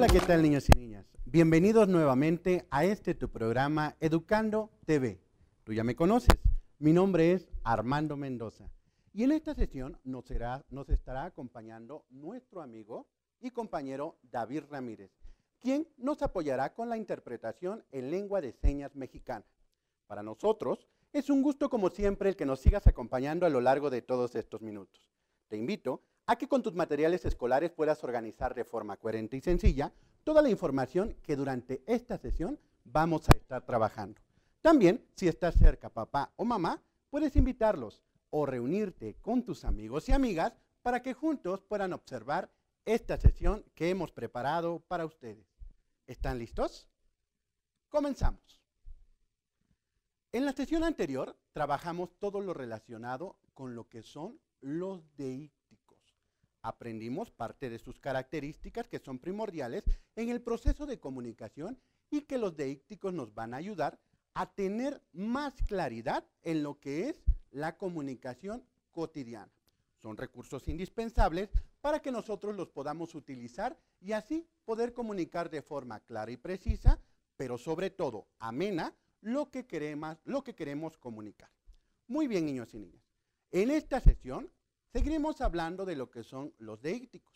Hola, ¿qué tal niños y niñas? Bienvenidos nuevamente a este tu programa Educando TV. Tú ya me conoces. Mi nombre es Armando Mendoza. Y en esta sesión nos, será, nos estará acompañando nuestro amigo y compañero David Ramírez, quien nos apoyará con la interpretación en lengua de señas mexicana. Para nosotros es un gusto como siempre el que nos sigas acompañando a lo largo de todos estos minutos. Te invito a que con tus materiales escolares puedas organizar de forma coherente y sencilla toda la información que durante esta sesión vamos a estar trabajando. También, si estás cerca papá o mamá, puedes invitarlos o reunirte con tus amigos y amigas para que juntos puedan observar esta sesión que hemos preparado para ustedes. ¿Están listos? Comenzamos. En la sesión anterior trabajamos todo lo relacionado con lo que son los de aprendimos parte de sus características que son primordiales en el proceso de comunicación y que los deícticos nos van a ayudar a tener más claridad en lo que es la comunicación cotidiana. Son recursos indispensables para que nosotros los podamos utilizar y así poder comunicar de forma clara y precisa, pero sobre todo amena, lo que queremos, lo que queremos comunicar. Muy bien, niños y niñas. En esta sesión Seguiremos hablando de lo que son los deícticos,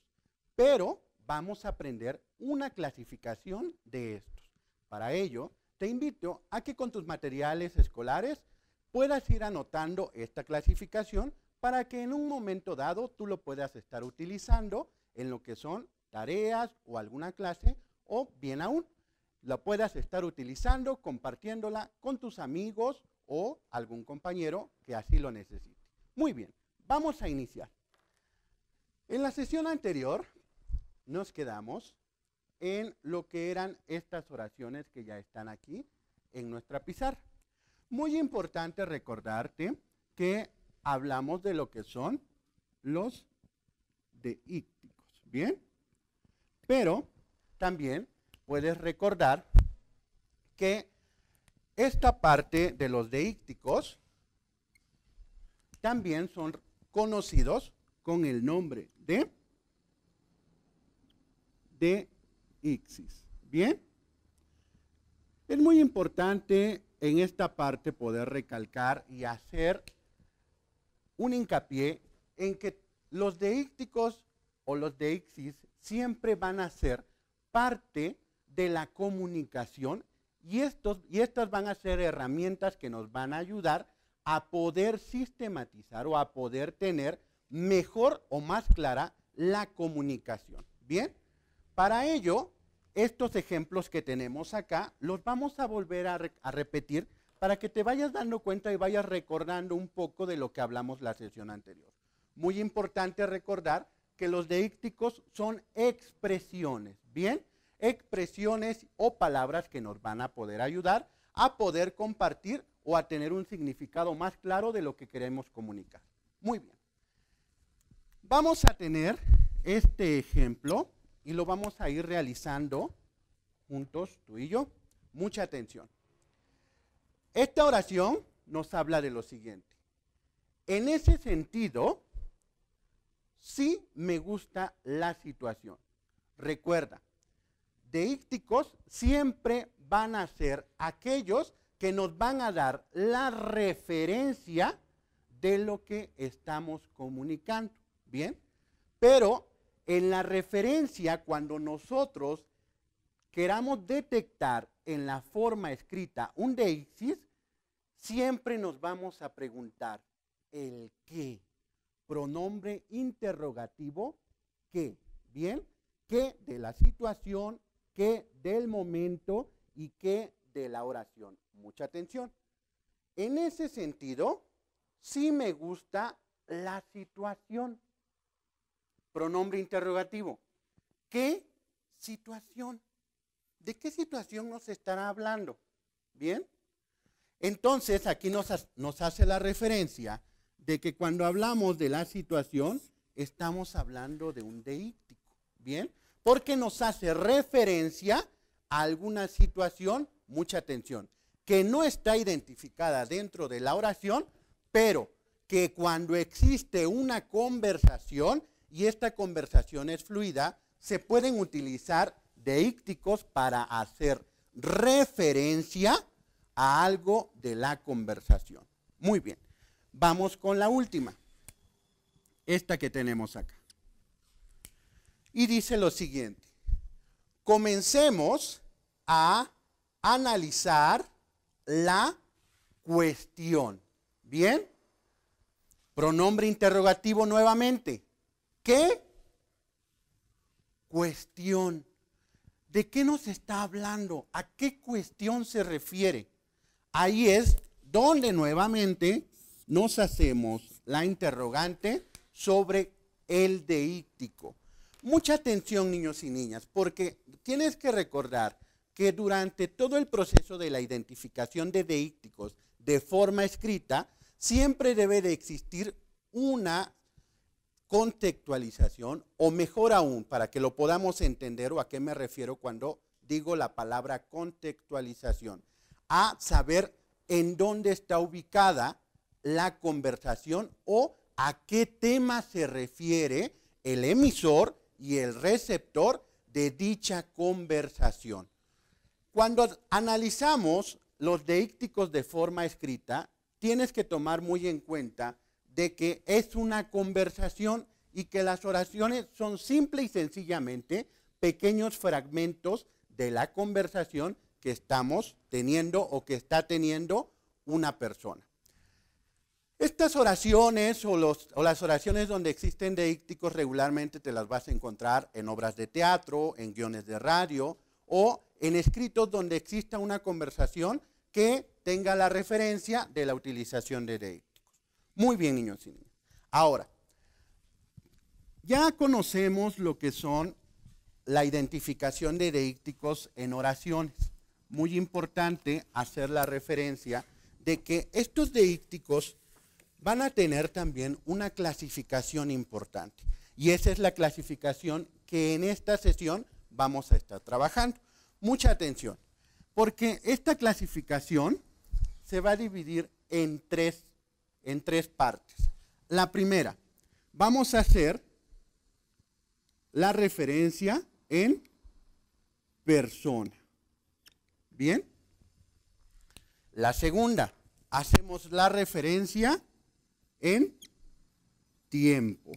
pero vamos a aprender una clasificación de estos. Para ello, te invito a que con tus materiales escolares puedas ir anotando esta clasificación para que en un momento dado tú lo puedas estar utilizando en lo que son tareas o alguna clase o bien aún la puedas estar utilizando compartiéndola con tus amigos o algún compañero que así lo necesite. Muy bien. Vamos a iniciar. En la sesión anterior nos quedamos en lo que eran estas oraciones que ya están aquí en nuestra pizarra. Muy importante recordarte que hablamos de lo que son los deícticos, ¿bien? Pero también puedes recordar que esta parte de los deícticos también son conocidos con el nombre de, de Ixis. Bien, es muy importante en esta parte poder recalcar y hacer un hincapié en que los deícticos o los deíxis siempre van a ser parte de la comunicación y, estos, y estas van a ser herramientas que nos van a ayudar a poder sistematizar o a poder tener mejor o más clara la comunicación. Bien, para ello, estos ejemplos que tenemos acá los vamos a volver a, repetir para que te vayas dando cuenta y vayas recordando un poco de lo que hablamos la sesión anterior. Muy importante recordar que los deícticos son expresiones, ¿bien? Expresiones o palabras que nos van a poder ayudar a poder compartir o a tener un significado más claro de lo que queremos comunicar. Muy bien. Vamos a tener este ejemplo y lo vamos a ir realizando juntos, tú y yo. Mucha atención. Esta oración nos habla de lo siguiente. En ese sentido, sí me gusta la situación. Recuerda, deícticos siempre van a ser aquellos que nos van a dar la referencia de lo que estamos comunicando. ¿Bien? Pero en la referencia, cuando nosotros queramos detectar en la forma escrita un deixis, siempre nos vamos a preguntar el qué, pronombre interrogativo qué, ¿bien? ¿Qué de la situación, qué del momento y qué de la oración. Mucha atención. En ese sentido, sí me gusta la situación. Pronombre interrogativo. ¿Qué situación? ¿De qué situación nos estará hablando? ¿Bien? Entonces, aquí nos, hace la referencia de que cuando hablamos de la situación, estamos hablando de un deíctico. ¿Bien? Porque nos hace referencia a alguna situación mucha atención, que no está identificada dentro de la oración, pero que cuando existe una conversación y esta conversación es fluida, se pueden utilizar ícticos para hacer referencia a algo de la conversación. Muy bien, vamos con la última, esta que tenemos acá. Y dice lo siguiente, comencemos a analizar la cuestión. ¿Bien? Pronombre interrogativo nuevamente. ¿Qué? Cuestión. ¿De qué nos está hablando? ¿A qué cuestión se refiere? Ahí es donde nuevamente nos hacemos la interrogante sobre el deítico. Mucha atención niños y niñas, porque tienes que recordar que durante todo el proceso de la identificación de deícticos de forma escrita, siempre debe de existir una contextualización, o mejor aún, para que lo podamos entender o a qué me refiero cuando digo la palabra contextualización, a saber en dónde está ubicada la conversación o a qué tema se refiere el emisor y el receptor de dicha conversación. Cuando analizamos los deícticos de forma escrita, tienes que tomar muy en cuenta de que es una conversación y que las oraciones son simple y sencillamente pequeños fragmentos de la conversación que estamos teniendo o que está teniendo una persona. Estas oraciones o, las oraciones donde existen deícticos regularmente te las vas a encontrar en obras de teatro, en guiones de radio o en escritos donde exista una conversación que tenga la referencia de la utilización de deícticos. Muy bien, niños y niñas. Ahora, ya conocemos lo que son la identificación de deícticos en oraciones. Muy importante hacer la referencia de que estos deícticos van a tener también una clasificación importante. Y esa es la clasificación que en esta sesión vamos a estar trabajando mucha atención, porque esta clasificación se va a dividir en tres, en tres partes. La primera, vamos a hacer la referencia en persona. ¿Bien? La segunda, hacemos la referencia en tiempo.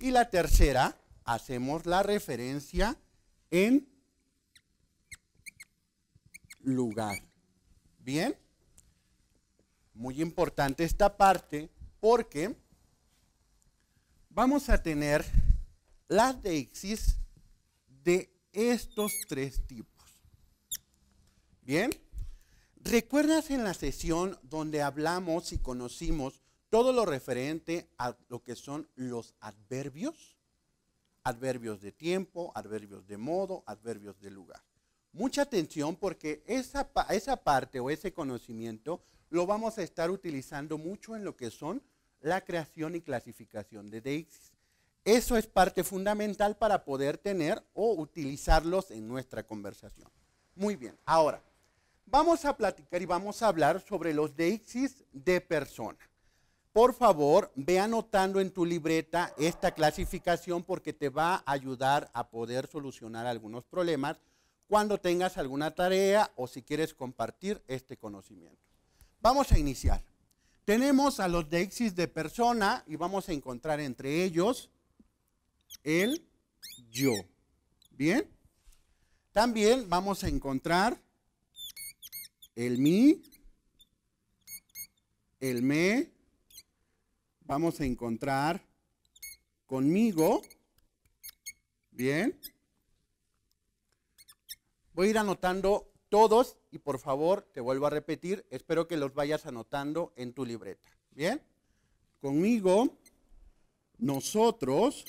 Y la tercera, hacemos la referencia en lugar. Bien, muy importante esta parte porque vamos a tener las deixis de estos tres tipos. Bien, ¿recuerdas en la sesión donde hablamos y conocimos todo lo referente a lo que son los adverbios? adverbios de tiempo, adverbios de modo, adverbios de lugar. Mucha atención porque esa, parte o ese conocimiento lo vamos a estar utilizando mucho en lo que son la creación y clasificación de deixis. Eso es parte fundamental para poder tener o utilizarlos en nuestra conversación. Muy bien, ahora vamos a platicar y vamos a hablar sobre los deixis de persona. Por favor, ve anotando en tu libreta esta clasificación porque te va a ayudar a poder solucionar algunos problemas cuando tengas alguna tarea o si quieres compartir este conocimiento. Vamos a iniciar. Tenemos a los deixis de persona y vamos a encontrar entre ellos el yo. ¿Bien? También vamos a encontrar el mí, el me, vamos a encontrar conmigo, bien, voy a ir anotando todos y por favor te vuelvo a repetir, espero que los vayas anotando en tu libreta, bien, conmigo, nosotros,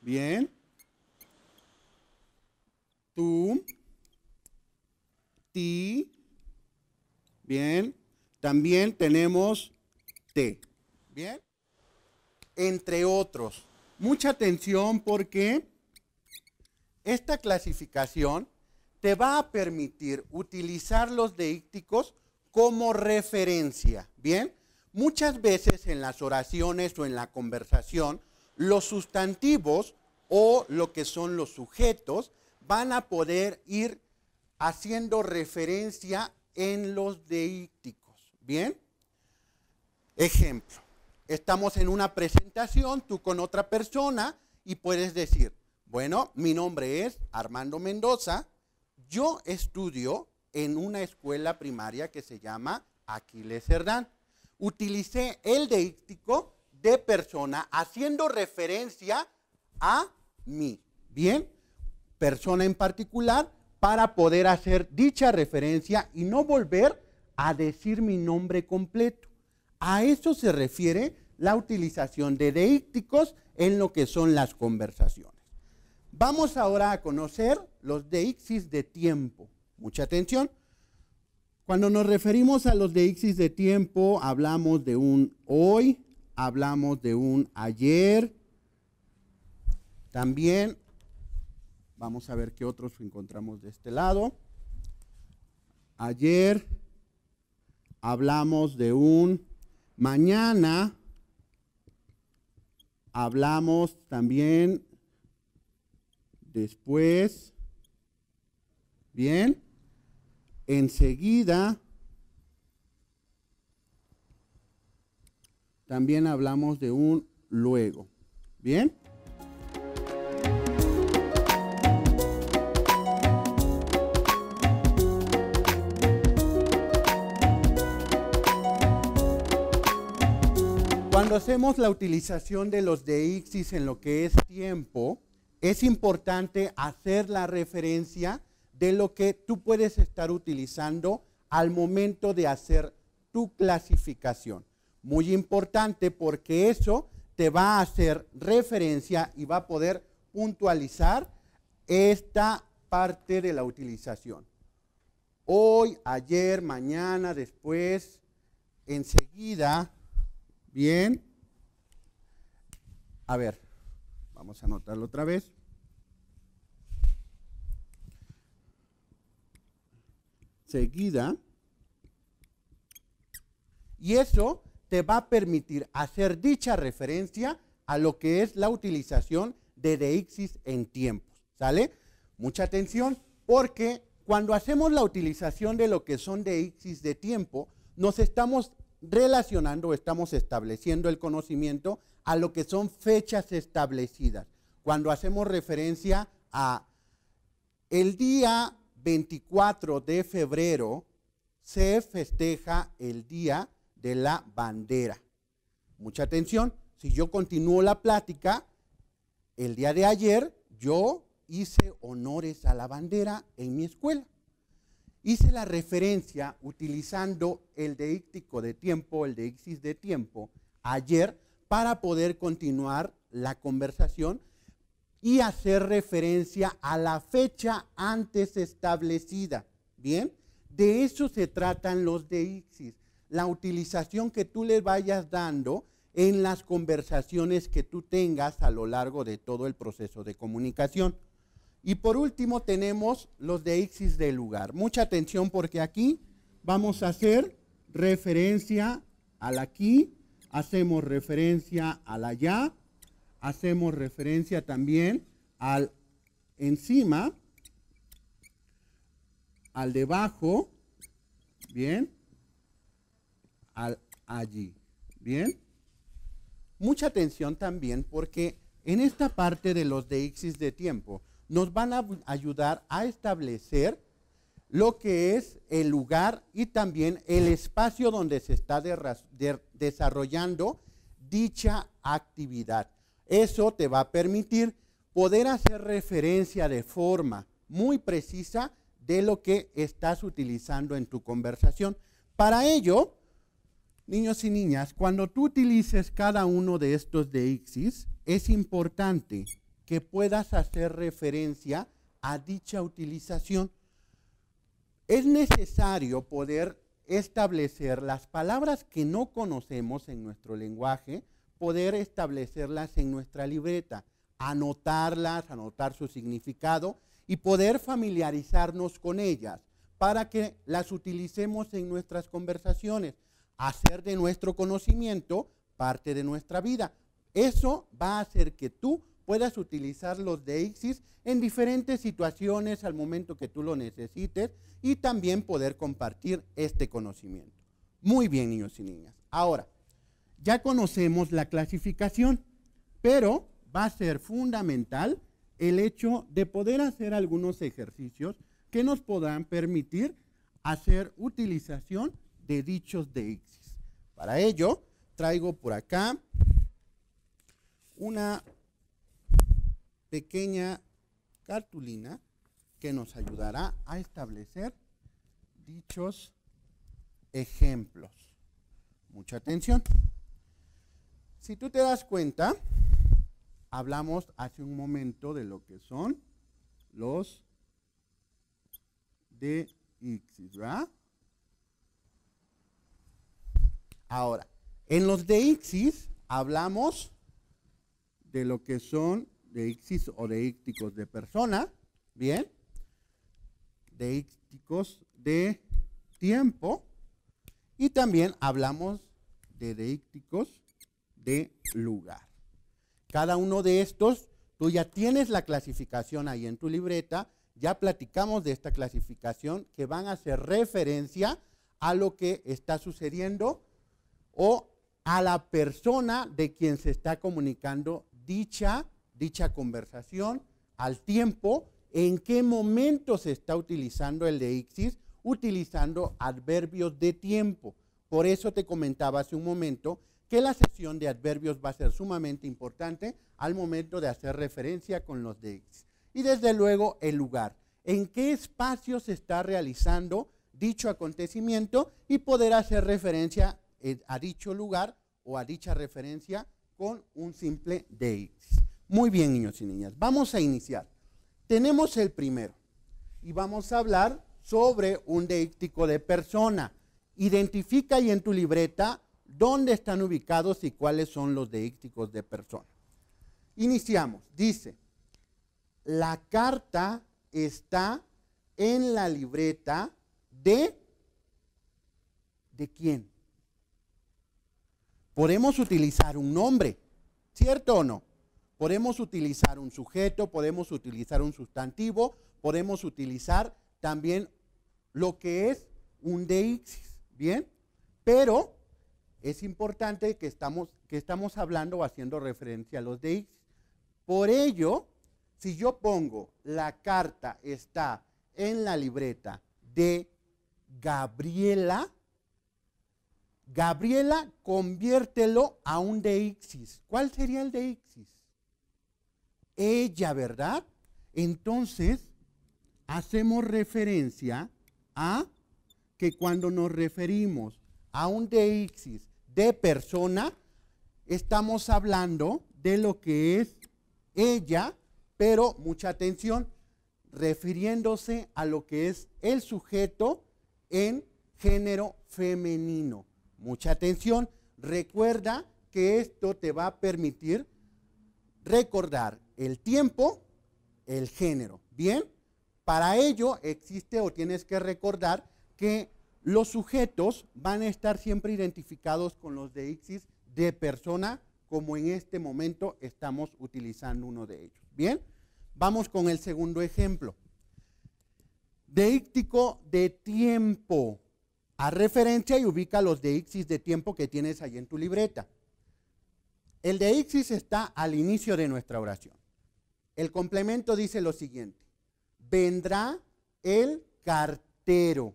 bien, tú, ti, bien, también tenemos t. Bien. Entre otros. Mucha atención porque esta clasificación te va a permitir utilizar los deícticos como referencia. Bien. Muchas veces en las oraciones o en la conversación, los sustantivos o lo que son los sujetos van a poder ir haciendo referencia en los deícticos. ¿Bien? Ejemplo. Estamos en una presentación, tú con otra persona, y puedes decir, bueno, mi nombre es Armando Mendoza, yo estudio en una escuela primaria que se llama Aquiles Cerdán. Utilicé el deíctico de persona haciendo referencia a mí, ¿bien? Persona en particular para poder hacer dicha referencia y no volver a decir mi nombre completo. A eso se refiere la utilización de deícticos en lo que son las conversaciones. Vamos ahora a conocer los deixis de tiempo. Mucha atención. Cuando nos referimos a los deixis de tiempo, hablamos de un hoy, hablamos de un ayer. También vamos a ver qué otros encontramos de este lado. Ayer hablamos de un Mañana hablamos también después. Bien. Enseguida también hablamos de un luego. Bien. hacemos la utilización de los deixis en lo que es tiempo, es importante hacer la referencia de lo que tú puedes estar utilizando al momento de hacer tu clasificación. Muy importante porque eso te va a hacer referencia y va a poder puntualizar esta parte de la utilización. Hoy, ayer, mañana, después, enseguida, Bien. A ver, vamos a anotarlo otra vez. Seguida. Y eso te va a permitir hacer dicha referencia a lo que es la utilización de deixis en tiempos. ¿Sale? Mucha atención porque cuando hacemos la utilización de lo que son deixis de tiempo, nos estamos relacionando estamos estableciendo el conocimiento a lo que son fechas establecidas. Cuando hacemos referencia a el día 24 de febrero se festeja el día de la bandera. Mucha atención, si yo continúo la plática, el día de ayer yo hice honores a la bandera en mi escuela. Hice la referencia utilizando el deíctico de tiempo, el deíxis de tiempo, ayer para poder continuar la conversación y hacer referencia a la fecha antes establecida. ¿Bien? De eso se tratan los deíxis, la utilización que tú le vayas dando en las conversaciones que tú tengas a lo largo de todo el proceso de comunicación. Y por último tenemos los de Ixis de lugar. Mucha atención porque aquí vamos a hacer referencia al aquí, hacemos referencia al allá, hacemos referencia también al encima, al debajo, bien, al allí, bien. Mucha atención también porque en esta parte de los deixis de tiempo, nos van a ayudar a establecer lo que es el lugar y también el espacio donde se está desarrollando dicha actividad. Eso te va a permitir poder hacer referencia de forma muy precisa de lo que estás utilizando en tu conversación. Para ello, niños y niñas, cuando tú utilices cada uno de estos de es importante que puedas hacer referencia a dicha utilización. Es necesario poder establecer las palabras que no conocemos en nuestro lenguaje, poder establecerlas en nuestra libreta, anotarlas, anotar su significado y poder familiarizarnos con ellas para que las utilicemos en nuestras conversaciones, hacer de nuestro conocimiento parte de nuestra vida. Eso va a hacer que tú puedas utilizar los de en diferentes situaciones al momento que tú lo necesites y también poder compartir este conocimiento. Muy bien, niños y niñas. Ahora, ya conocemos la clasificación, pero va a ser fundamental el hecho de poder hacer algunos ejercicios que nos podrán permitir hacer utilización de dichos de Para ello, traigo por acá una pequeña cartulina que nos ayudará a establecer dichos ejemplos. Mucha atención. Si tú te das cuenta, hablamos hace un momento de lo que son los de de ¿verdad? Ahora, en los de xis hablamos de lo que son de o de ícticos de persona, ¿bien? De ícticos de tiempo. Y también hablamos de deícticos de lugar. Cada uno de estos, tú ya tienes la clasificación ahí en tu libreta, ya platicamos de esta clasificación que van a hacer referencia a lo que está sucediendo o a la persona de quien se está comunicando dicha dicha conversación, al tiempo, en qué momento se está utilizando el de utilizando adverbios de tiempo. Por eso te comentaba hace un momento que la sesión de adverbios va a ser sumamente importante al momento de hacer referencia con los de Ixis. Y desde luego el lugar, en qué espacio se está realizando dicho acontecimiento y poder hacer referencia eh, a dicho lugar o a dicha referencia con un simple de muy bien, niños y niñas, vamos a iniciar. Tenemos el primero y vamos a hablar sobre un deíctico de persona. Identifica ahí en tu libreta dónde están ubicados y cuáles son los deícticos de persona. Iniciamos. Dice, la carta está en la libreta de... ¿De quién? Podemos utilizar un nombre, ¿cierto o no? Podemos utilizar un sujeto, podemos utilizar un sustantivo, podemos utilizar también lo que es un deixis, ¿bien? Pero es importante que estamos, que estamos hablando o haciendo referencia a los deixis. Por ello, si yo pongo la carta está en la libreta de Gabriela, Gabriela, conviértelo a un deixis. ¿Cuál sería el deixis? ella, ¿verdad? Entonces, hacemos referencia a que cuando nos referimos a un deixis de persona, estamos hablando de lo que es ella, pero mucha atención, refiriéndose a lo que es el sujeto en género femenino. Mucha atención, recuerda que esto te va a permitir recordar el tiempo, el género. Bien, para ello existe o tienes que recordar que los sujetos van a estar siempre identificados con los de ixis de persona, como en este momento estamos utilizando uno de ellos. Bien, vamos con el segundo ejemplo. Deíctico de tiempo. A referencia y ubica los deíxis de tiempo que tienes ahí en tu libreta. El deíxis está al inicio de nuestra oración. El complemento dice lo siguiente, vendrá el cartero.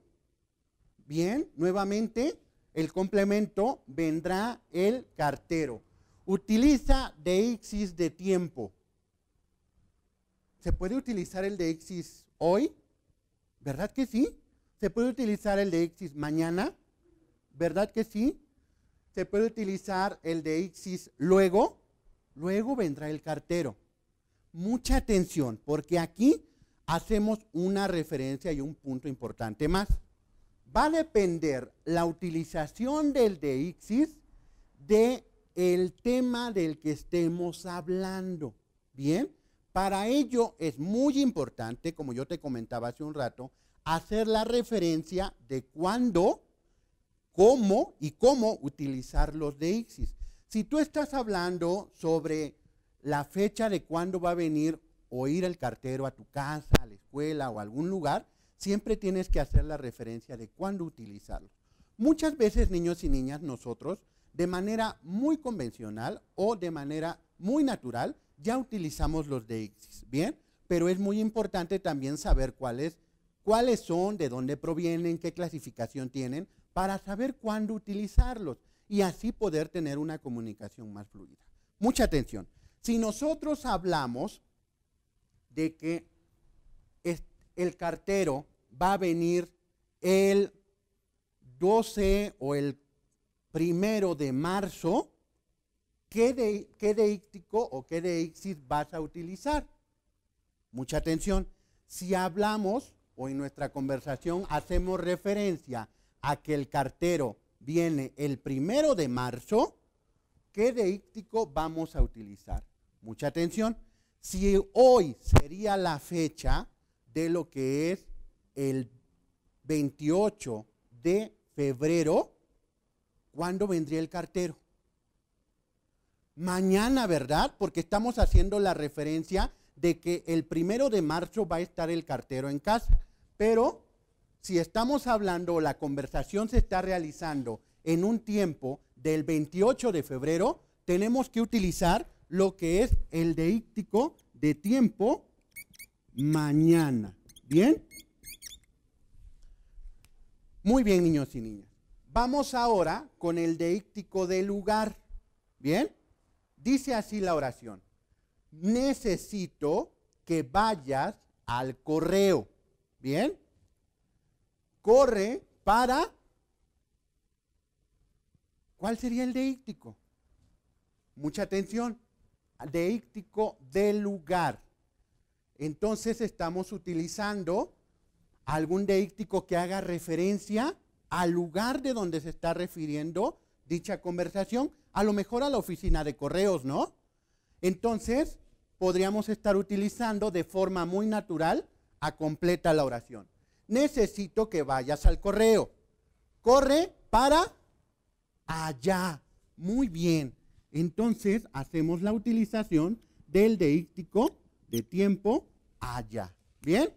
Bien, nuevamente, el complemento vendrá el cartero. Utiliza deixis de tiempo. ¿Se puede utilizar el deixis hoy? ¿Verdad que sí? ¿Se puede utilizar el deixis mañana? ¿Verdad que sí? ¿Se puede utilizar el deixis luego? Luego vendrá el cartero mucha atención, porque aquí hacemos una referencia y un punto importante más. Va a depender la utilización del deixis de el tema del que estemos hablando. Bien, para ello es muy importante, como yo te comentaba hace un rato, hacer la referencia de cuándo, cómo y cómo utilizar los deixis. Si tú estás hablando sobre la fecha de cuándo va a venir o ir el cartero a tu casa, a la escuela o a algún lugar, siempre tienes que hacer la referencia de cuándo utilizarlo. Muchas veces niños y niñas nosotros, de manera muy convencional o de manera muy natural, ya utilizamos los deixis, ¿bien? Pero es muy importante también saber cuáles, cuáles son, de dónde provienen, qué clasificación tienen, para saber cuándo utilizarlos y así poder tener una comunicación más fluida. Mucha atención. Si nosotros hablamos de que el cartero va a venir el 12 o el primero de marzo, ¿qué, de, qué deíctico o qué deíxis vas a utilizar? Mucha atención. Si hablamos o en nuestra conversación hacemos referencia a que el cartero viene el primero de marzo, ¿Qué deíctico vamos a utilizar? Mucha atención. Si hoy sería la fecha de lo que es el 28 de febrero, ¿cuándo vendría el cartero? Mañana, ¿verdad? Porque estamos haciendo la referencia de que el primero de marzo va a estar el cartero en casa. Pero si estamos hablando la conversación se está realizando en un tiempo del 28 de febrero, tenemos que utilizar lo que es el deíctico de tiempo mañana. ¿Bien? Muy bien, niños y niñas. Vamos ahora con el deíctico de lugar. ¿Bien? Dice así la oración. Necesito que vayas al correo. ¿Bien? Corre para ¿Cuál sería el deíctico? Mucha atención. Deíctico del lugar. Entonces estamos utilizando algún deíctico que haga referencia al lugar de donde se está refiriendo dicha conversación, a lo mejor a la oficina de correos, ¿no? Entonces, podríamos estar utilizando de forma muy natural a completa la oración. Necesito que vayas al correo. Corre para allá. Muy bien. Entonces hacemos la utilización del deíctico de tiempo allá. Bien.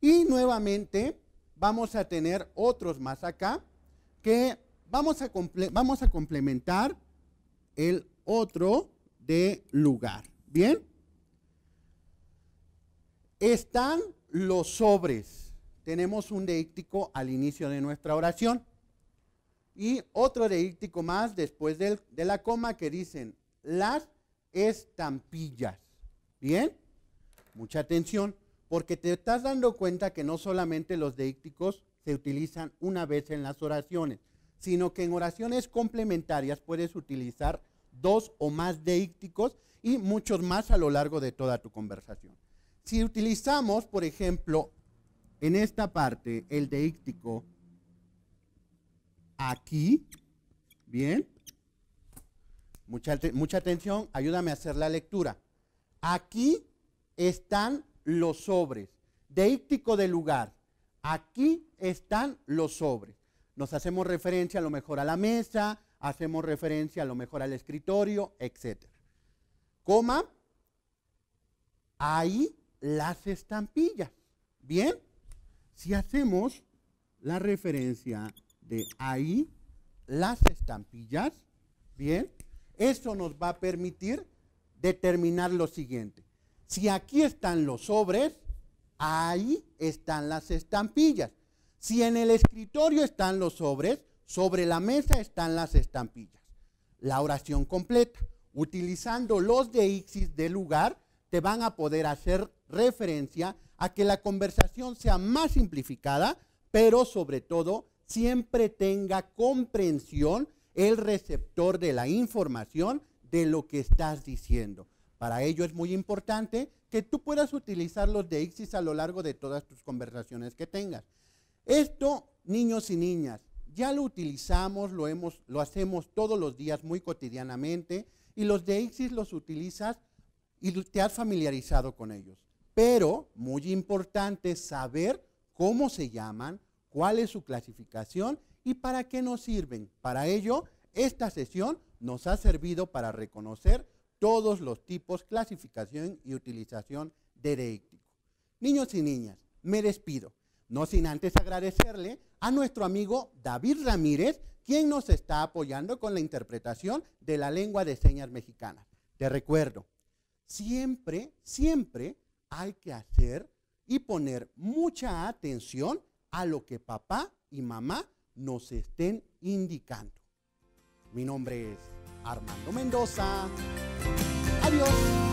Y nuevamente vamos a tener otros más acá que vamos a, vamos a complementar el otro de lugar. Bien. Están los sobres. Tenemos un deíctico al inicio de nuestra oración. Y otro deíctico más después de la coma que dicen las estampillas. ¿Bien? Mucha atención, porque te estás dando cuenta que no solamente los deícticos se utilizan una vez en las oraciones, sino que en oraciones complementarias puedes utilizar dos o más deícticos y muchos más a lo largo de toda tu conversación. Si utilizamos, por ejemplo, en esta parte el deíctico aquí. Bien. Mucha, atención, ayúdame a hacer la lectura. Aquí están los sobres. de Deíctico de lugar. Aquí están los sobres. Nos hacemos referencia a lo mejor a la mesa, hacemos referencia a lo mejor al escritorio, etc. Coma, ahí las estampillas. Bien, si hacemos la referencia de ahí las estampillas, ¿bien? Eso nos va a permitir determinar lo siguiente. Si aquí están los sobres, ahí están las estampillas. Si en el escritorio están los sobres, sobre la mesa están las estampillas. La oración completa. Utilizando los de Ixis del lugar, te van a poder hacer referencia a que la conversación sea más simplificada, pero sobre todo siempre tenga comprensión el receptor de la información de lo que estás diciendo. Para ello es muy importante que tú puedas utilizar los deixis a lo largo de todas tus conversaciones que tengas. Esto, niños y niñas, ya lo utilizamos, lo, hacemos todos los días muy cotidianamente y los deixis los utilizas y te has familiarizado con ellos. Pero, muy importante saber cómo se llaman, cuál es su clasificación y para qué nos sirven. Para ello, esta sesión nos ha servido para reconocer todos los tipos, clasificación y utilización de deíctico. Niños y niñas, me despido, no sin antes agradecerle a nuestro amigo David Ramírez, quien nos está apoyando con la interpretación de la lengua de señas mexicana. Te recuerdo, siempre, siempre hay que hacer y poner mucha atención a lo que papá y mamá nos estén indicando. Mi nombre es Armando Mendoza. Adiós.